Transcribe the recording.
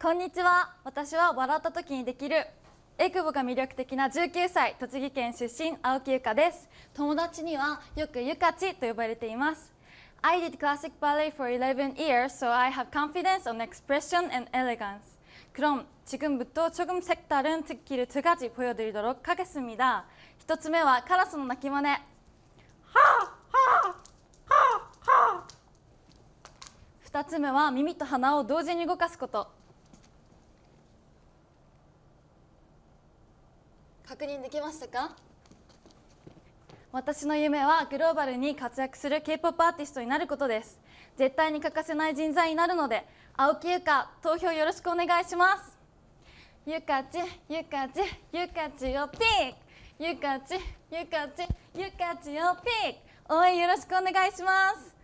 こんにちは私は笑った時にできるえくぼが魅力的な19歳栃木県出身青木ゆかです友達にはよくゆかちと呼ばれています I did classic ballet for 11 years so I have confidence on expression and elegance 그럼지금부터조금색다른특기를두가지보여드리도록하겠습니다1つ目は카라스의나키모네2つ目は耳と鼻を同時に動かすこと確認できましたか私の夢はグローバルに活躍する K-POP アーティストになることです絶対に欠かせない人材になるので青木優香投票よろしくお願いしますゆかちゆかちゆかちをピークゆかちゆかちゆかちをピーク応援よろしくお願いします